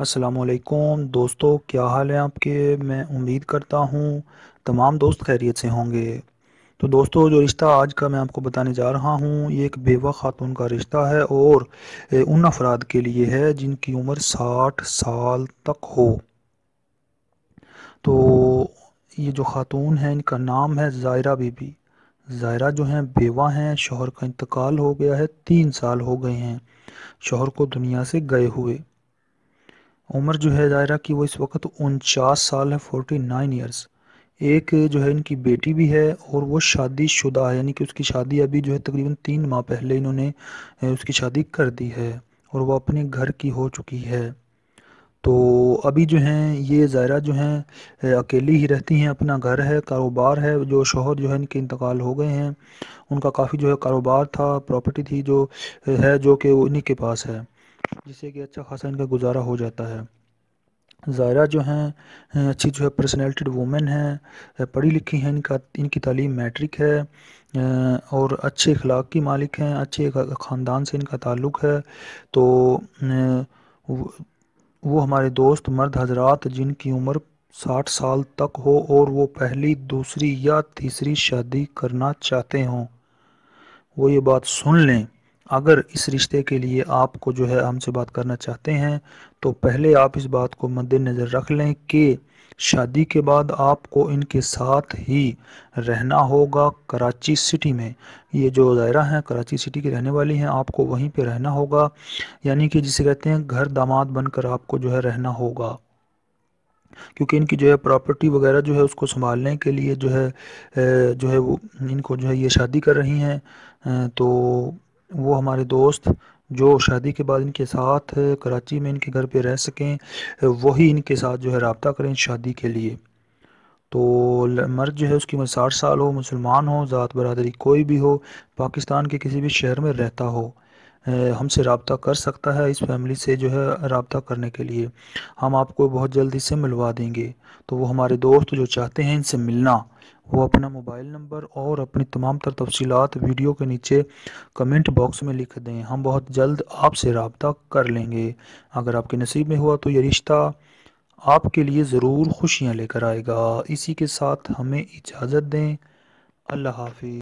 असलकुम दोस्तों क्या हाल है आपके मैं उम्मीद करता हूँ तमाम दोस्त खैरियत से होंगे तो दोस्तों जो रिश्ता आज का मैं आपको बताने जा रहा हूँ ये एक बेवा खातून का रिश्ता है और उन अफराद के लिए है जिनकी उम्र साठ साल तक हो तो ये जो खातून है इनका नाम है ज़ायरा बीबी ज़ायरा जो हैं बेवा हैं शोहर का इंतकाल हो गया है तीन साल हो गए हैं शोहर को दुनिया से गए हुए उम्र जो है दायरा की वो इस वक्त उनचास साल है फोर्टी नाइन ईयर्स एक जो है इनकी बेटी भी है और वो शादी शुदा है यानी कि उसकी शादी अभी जो है तकरीबन तीन माह पहले इन्होंने उसकी शादी कर दी है और वो अपने घर की हो चुकी है तो अभी जो हैं ये ज़ायरा जो हैं अकेली ही रहती हैं अपना घर है कारोबार है जो शोहर जो है इनके इंतकाल हो गए हैं उनका काफ़ी जो है कारोबार था प्रॉपर्टी थी जो है जो कि इन्हीं के पास है जिससे कि अच्छा खासा इनका गुजारा हो जाता है ज़ायरा जो हैं अच्छी जो है पर्सनैलिटेड वूमेन हैं पढ़ी लिखी हैं इनका इनकी तालीम मैट्रिक है और अच्छे अखलाक की मालिक हैं अच्छे ख़ानदान से इनका ताल्लुक़ है तो वो हमारे दोस्त मर्द हजरात जिनकी उम्र साठ साल तक हो और वो पहली दूसरी या तीसरी शादी करना चाहते हों वो ये बात सुन लें अगर इस रिश्ते के लिए आपको जो है हमसे बात करना चाहते हैं तो पहले आप इस बात को मद्देनज़र रख लें कि शादी के बाद आपको इनके साथ ही रहना होगा कराची सिटी में ये जो दायरा हैं कराची सिटी के रहने वाली हैं आपको वहीं पे रहना होगा यानी कि जिसे कहते हैं घर दामाद बनकर आपको जो है रहना होगा क्योंकि इनकी जो है प्रॉपर्टी वगैरह जो है उसको संभालने के लिए जो है जो है वो इनको जो है ये शादी कर रही हैं तो वो हमारे दोस्त जो शादी के बाद इनके साथ कराची में इनके घर पे रह सकें वही इनके साथ जो है रबता करें शादी के लिए तो मर्द जो है उसकी उम्र साठ साल हो मुसलमान हो ज़ात बरदरी कोई भी हो पाकिस्तान के किसी भी शहर में रहता हो हमसे रबता कर सकता है इस फैमिली से जो है रबता करने के लिए हम आपको बहुत जल्दी से मिलवा देंगे तो वो हमारे दोस्त जो चाहते हैं इनसे मिलना वो अपना मोबाइल नंबर और अपनी तमाम तर तफसीत वीडियो के नीचे कमेंट बॉक्स में लिख दें हम बहुत जल्द आपसे रबता कर लेंगे अगर आपके नसीब में हुआ तो ये रिश्ता आपके लिए ज़रूर खुशियाँ लेकर आएगा इसी के साथ हमें इजाज़त दें अल्लाह हाफि